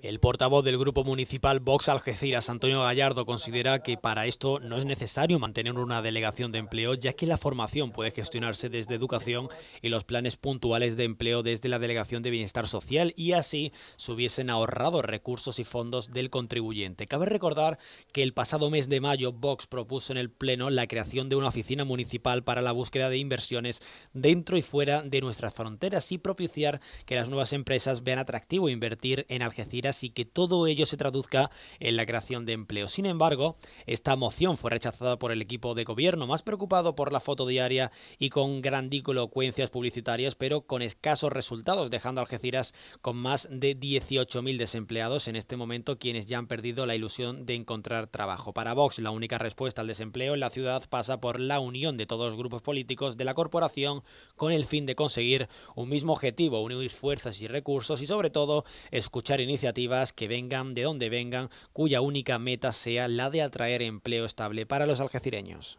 El portavoz del Grupo Municipal Vox Algeciras, Antonio Gallardo, considera que para esto no es necesario mantener una delegación de empleo, ya que la formación puede gestionarse desde educación y los planes puntuales de empleo desde la Delegación de Bienestar Social y así se hubiesen ahorrado recursos y fondos del contribuyente. Cabe recordar que el pasado mes de mayo Vox propuso en el Pleno la creación de una oficina municipal para la búsqueda de inversiones dentro y fuera de nuestras fronteras y propiciar que las nuevas empresas vean atractivo invertir en Algeciras y que todo ello se traduzca en la creación de empleo. Sin embargo, esta moción fue rechazada por el equipo de gobierno, más preocupado por la foto diaria y con grandilocuencias publicitarias, pero con escasos resultados, dejando a Algeciras con más de 18.000 desempleados en este momento, quienes ya han perdido la ilusión de encontrar trabajo. Para Vox, la única respuesta al desempleo en la ciudad pasa por la unión de todos los grupos políticos de la corporación con el fin de conseguir un mismo objetivo, unir fuerzas y recursos y sobre todo escuchar iniciativas que vengan de donde vengan, cuya única meta sea la de atraer empleo estable para los algecireños.